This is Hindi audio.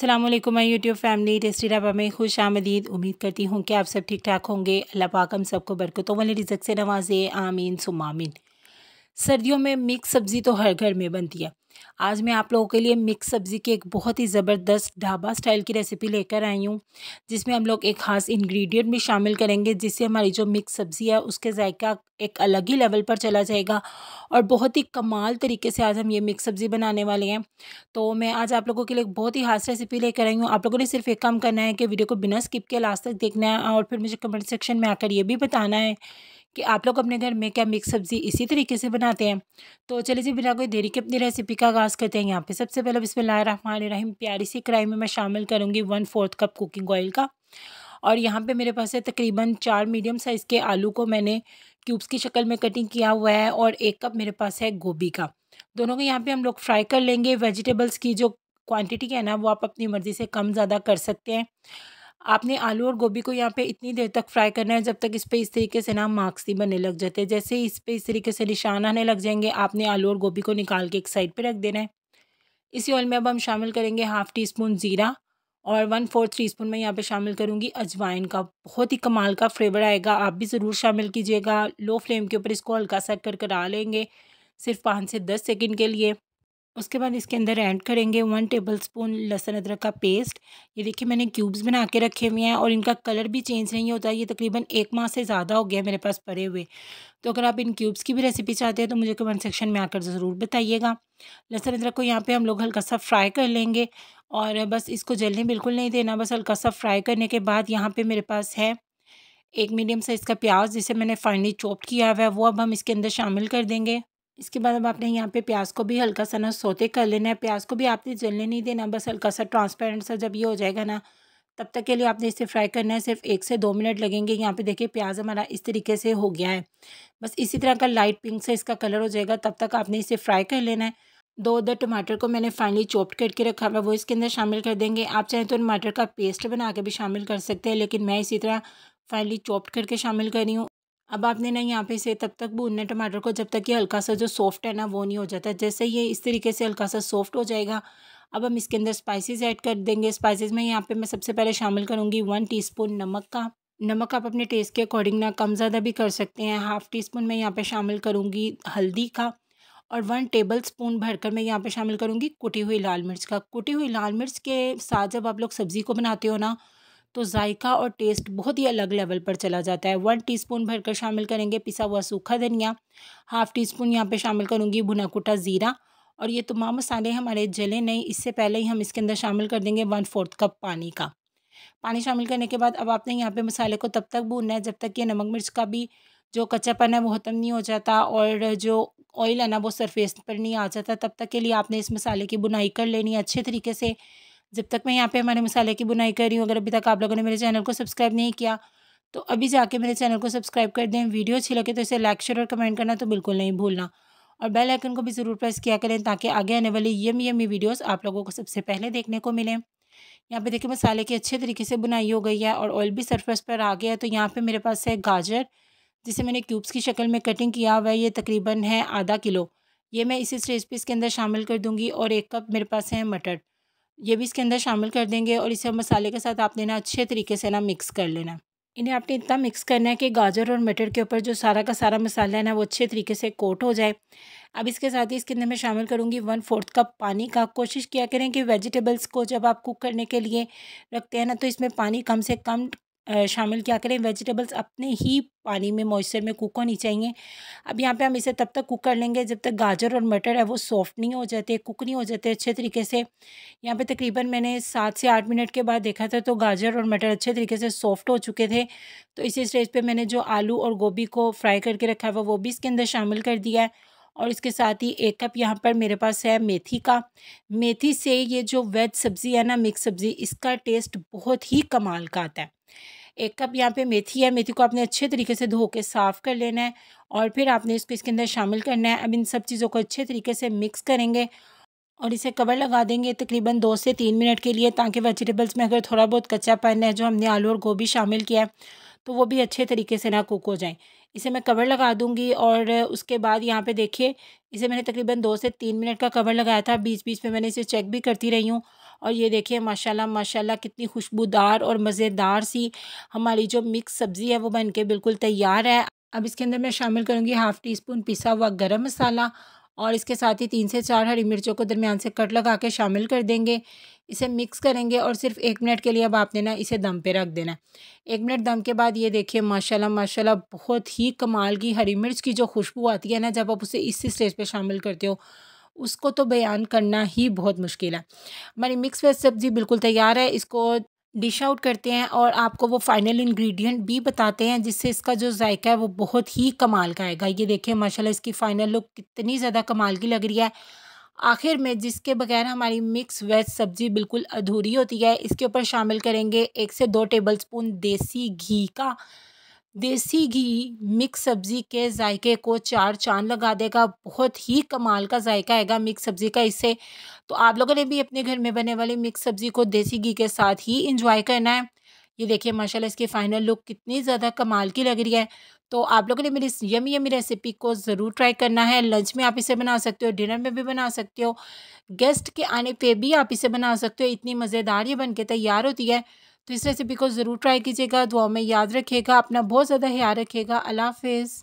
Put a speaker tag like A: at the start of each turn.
A: अल्लाम माई यूट्यूब फैमिली टेस्टी रबा में खुश आमदीद उम्मीद करती हूँ कि आप सब ठीक ठाक होंगे अल्लाह पाक हम सबको बरकतों वाले रिजक से नवाजे आमीन सुमामीन सर्दियों में मिक्स सब्ज़ी तो हर घर में बनती है आज मैं आप लोगों के लिए मिक्स सब्ज़ी की एक बहुत ही ज़बरदस्त ढाबा स्टाइल की रेसिपी लेकर आई हूँ जिसमें हम लोग एक ख़ास इंग्रेडिएंट भी शामिल करेंगे जिससे हमारी जो मिक्स सब्ज़ी है उसके जायका एक अलग ही लेवल पर चला जाएगा और बहुत ही कमाल तरीके से आज हम ये मिक्स सब्ज़ी बनाने वाले हैं तो मैं आज आप लोगों के लिए बहुत ही खास रेसिपी लेकर आई हूँ आप लोगों ने सिर्फ एक काम करना है कि वीडियो को बिना स्किप के लास्ट तक देखना है और फिर मुझे कमेंट सेक्शन में आकर ये भी बताना है कि आप लोग अपने घर में क्या मिक्स सब्ज़ी इसी तरीके से बनाते हैं तो चलिए जी बिना कोई देरी के अपनी रेसिपी का आगाज़ करते हैं यहाँ पे सबसे पहले बिस्मिल्लाहिर्रहमानिर्रहीम प्यारी सी कढ़ाई में मैं शामिल करूँगी one fourth cup cooking oil का और यहाँ पे मेरे पास है तकरीबन चार मीडियम साइज़ के आलू को मैंने क्यूब्स की शक्ल में कटिंग किया हुआ है और एक कप मेरे पास है गोभी का दोनों को यहाँ पे हम लोग फ्राई कर लेंगे वेजिटेबल्स की जो क्वान्टिटी है ना वो आप अपनी मर्ज़ी से कम ज़्यादा कर सकते हैं आपने आलू और गोभी को यहाँ पे इतनी देर तक फ्राई करना है जब तक इस पर इस तरीके से ना ही बनने लग जाते हैं जैसे ही इस पर इस तरीके से निशान आने लग जाएंगे आपने आलू और गोभी को निकाल के एक साइड पे रख देना है इसी ऑयल में अब हम शामिल करेंगे हाफ़ टी स्पून ज़ीरा और वन फोर्थ टी स्पून मैं यहाँ पर शामिल करूँगी अजवाइन का बहुत ही कमाल का फ्लेवर आएगा आप भी ज़रूर शामिल कीजिएगा लो फ्लेम के ऊपर इसको हल्का सा कर करा लेंगे सिर्फ पाँच से दस सेकेंड के लिए उसके बाद इसके अंदर ऐड करेंगे वन टेबल स्पून लहसुन अदरक का पेस्ट ये देखिए मैंने क्यूब्स बना के रखे हुए हैं और इनका कलर भी चेंज नहीं होता ये तकरीबन एक माह से ज़्यादा हो गया मेरे पास पड़े हुए तो अगर आप इन क्यूब्स की भी रेसिपी चाहते हैं तो मुझे कमेंट सेक्शन में आकर ज़रूर बताइएगा लहसुन अदरक को यहाँ पर हम लोग हल्का सा फ्राई कर लेंगे और बस इसको जलने बिल्कुल नहीं देना बस हल्का सा फ्राई करने के बाद यहाँ पर मेरे पास है एक मीडियम साइज़ का प्याज जिसे मैंने फाइनली चॉप किया हुआ है वो अब हम इसके अंदर शामिल कर देंगे इसके बाद अब आपने यहाँ पे प्याज को भी हल्का सा ना सोते कर लेना है प्याज को भी आपने जलने नहीं देना बस हल्का सा ट्रांसपेरेंट सा जब ये हो जाएगा ना तब तक के लिए आपने इसे फ्राई करना है सिर्फ एक से दो मिनट लगेंगे यहाँ पे देखिए प्याज हमारा इस तरीके से हो गया है बस इसी तरह का लाइट पिंक से इसका कलर हो जाएगा तब तक आपने इसे फ्राई कर लेना है दो अदर टमाटर को मैंने फाइनली चॉप्ड करके रखा हुआ वो इसके अंदर शामिल कर देंगे आप चाहें तो टमाटर का पेस्ट बना के भी शामिल कर सकते हैं लेकिन मैं इसी तरह फाइनली चॉप्ड करके शामिल कर रही हूँ अब आपने ना यहाँ पे से तब तक भूनना टमाटर को जब तक ये हल्का सा जो सॉफ्ट है ना वो नहीं हो जाता जैसे ये इस तरीके से हल्का सा सॉफ्ट हो जाएगा अब हम इसके अंदर स्पाइसेस ऐड कर देंगे स्पाइसेस में यहाँ पे मैं सबसे पहले शामिल करूँगी वन टीस्पून नमक का नमक आप अपने टेस्ट के अकॉर्डिंग ना कम ज़्यादा भी कर सकते हैं हाफ़ टी स्पून मैं यहाँ पर शामिल करूँगी हल्दी का और वन टेबल स्पून भरकर मैं यहाँ पर शामिल करूँगी कुटी हुई लाल मिर्च का कुटी हुई लाल मिर्च के साथ जब आप लोग सब्ज़ी को बनाते हो ना तो जायका और टेस्ट बहुत ही अलग लेवल पर चला जाता है वन टीस्पून भरकर शामिल करेंगे पिसा हुआ सूखा धनिया हाफ़ टी स्पून यहाँ पर शामिल करूँगी भुना कुटा ज़ीरा और ये तमाम मसाले हमारे जले नहीं इससे पहले ही हम इसके अंदर शामिल कर देंगे वन फोर्थ कप पानी का पानी शामिल करने के बाद अब आपने यहाँ पे मसाले को तब तक भूनना है जब तक ये नमक मिर्च का भी जो कच्चापन है वो ख़त्म नहीं हो जाता और जो ऑयल है ना वो सरफेस पर नहीं आ जाता तब तक के लिए आपने इस मसाले की बुनाई कर लेनी है अच्छे तरीके से जब तक मैं यहाँ पे हमारे मसाले की बुनाई कर रही हूँ अगर अभी तक आप लोगों ने मेरे चैनल को सब्सक्राइब नहीं किया तो अभी जाके मेरे चैनल को सब्सक्राइब कर दें वीडियो अच्छी लगे तो इसे लाइक शेयर और कमेंट करना तो बिल्कुल नहीं भूलना और बेल आइकन को भी ज़रूर प्रेस किया करें ताकि आगे आने वाली यम यमी वीडियोस आप लोगों को सबसे पहले देखने को मिलें यहाँ पे देखिए मसाले की अच्छे तरीके से बुनाई हो गई है और ऑयल भी सरफेस पर आ गया है तो यहाँ पर मेरे पास है गाजर जिसे मैंने क्यूब्स की शक्ल में कटिंग किया हुआ है ये तकरीबन है आधा किलो ये मैं इसी स्टेज पर इसके अंदर शामिल कर दूँगी और एक कप मेरे पास है मटर ये भी इसके अंदर शामिल कर देंगे और इसे मसाले के साथ आपने ना अच्छे तरीके से ना मिक्स कर लेना इन्हें आपने इतना मिक्स करना है कि गाजर और मटर के ऊपर जो सारा का सारा मसाला है ना वो अच्छे तरीके से कोट हो जाए अब इसके साथ ही इसके अंदर मैं शामिल करूँगी वन फोर्थ कप पानी का कोशिश किया करें कि वेजिटेबल्स को जब आप कुक करने के लिए रखते हैं ना तो इसमें पानी कम से कम शामिल क्या करें वेजिटेबल्स अपने ही पानी में मॉइस्चर में कुक होनी चाहिए अब यहाँ पे हम इसे तब तक कुक कर लेंगे जब तक गाजर और मटर है वो सॉफ्ट नहीं हो जाते कुक नहीं हो जाते अच्छे तरीके से यहाँ पे तकरीबन मैंने सात से आठ मिनट के बाद देखा था तो गाजर और मटर अच्छे तरीके से सॉफ्ट हो चुके थे तो इसी स्टेज पर मैंने जो आलू और गोभी को फ्राई करके रखा हुआ वो भी इसके अंदर शामिल कर दिया है और इसके साथ ही एक कप यहाँ पर मेरे पास है मेथी का मेथी से ये जो वेज सब्ज़ी है ना मिक्स सब्ज़ी इसका टेस्ट बहुत ही कमाल का आता है एक कप यहाँ पे मेथी है मेथी को आपने अच्छे तरीके से धो के साफ़ कर लेना है और फिर आपने इसको इसके अंदर शामिल करना है अब इन सब चीज़ों को अच्छे तरीके से मिक्स करेंगे और इसे कवर लगा देंगे तकरीबन दो से तीन मिनट के लिए ताकि वेजिटेबल्स में अगर थोड़ा बहुत कच्चा पन है जो हमने आलू और गोभी शामिल किया है तो वो भी अच्छे तरीके से ना कुक हो जाए इसे मैं कवर लगा दूंगी और उसके बाद यहाँ पे देखिए इसे मैंने तकरीबन दो से तीन मिनट का कवर लगाया था बीच बीच में मैंने इसे चेक भी करती रही हूँ और ये देखिए माशाल्लाह माशाल्लाह कितनी खुशबूदार और मज़ेदार सी हमारी जो मिक्स सब्ज़ी है वो बन के बिल्कुल तैयार है अब इसके अंदर मैं शामिल करूँगी हाफ़ टी स्पून पिसा हुआ गर्म मसाला और इसके साथ ही तीन से चार हरी मिर्चों को दरमियान से कट लगा के शामिल कर देंगे इसे मिक्स करेंगे और सिर्फ एक मिनट के लिए अब आपने ना इसे दम पे रख देना एक मिनट दम के बाद ये देखिए माशाल्लाह माशाल्लाह बहुत ही कमाल की हरी मिर्च की जो खुशबू आती है ना जब आप उसे इसी स्टेज पर शामिल करते हो उसको तो बयान करना ही बहुत मुश्किल है हमारी मिक्स वेज सब्ज़ी बिल्कुल तैयार है इसको डिश आउट करते हैं और आपको वो फाइनल इंग्रेडिएंट भी बताते हैं जिससे इसका जो जायका है वो बहुत ही कमाल का आएगा ये देखिए माशाल्लाह इसकी फ़ाइनल लुक कितनी ज़्यादा कमाल की लग रही है आखिर में जिसके बगैर हमारी मिक्स वेज सब्ज़ी बिल्कुल अधूरी होती है इसके ऊपर शामिल करेंगे एक से दो टेबल स्पून देसी घी का देसी घी मिक्स सब्ज़ी के जायके को चार चांद लगा देगा बहुत ही कमाल का जायका आएगा मिक्स सब्ज़ी का इससे तो आप लोगों ने भी अपने घर में बने वाली मिक्स सब्ज़ी को देसी घी के साथ ही इंजॉय करना है ये देखिए माशाल्लाह इसकी फ़ाइनल लुक कितनी ज़्यादा कमाल की लग रही है तो आप लोगों ने मेरी इस यमी यमी रेसिपी को ज़रूर ट्राई करना है लंच में आप इसे बना सकते हो डिनर में भी बना सकते हो गेस्ट के आने पे भी आप इसे बना सकते हो इतनी मज़ेदार ये बन के तैयार होती है तो इस रेसिपी को ज़रूर ट्राई कीजिएगा दुआ में याद रखिएगा अपना बहुत ज़्यादा ख्याल रखिएगा अल्लाह हाफिज़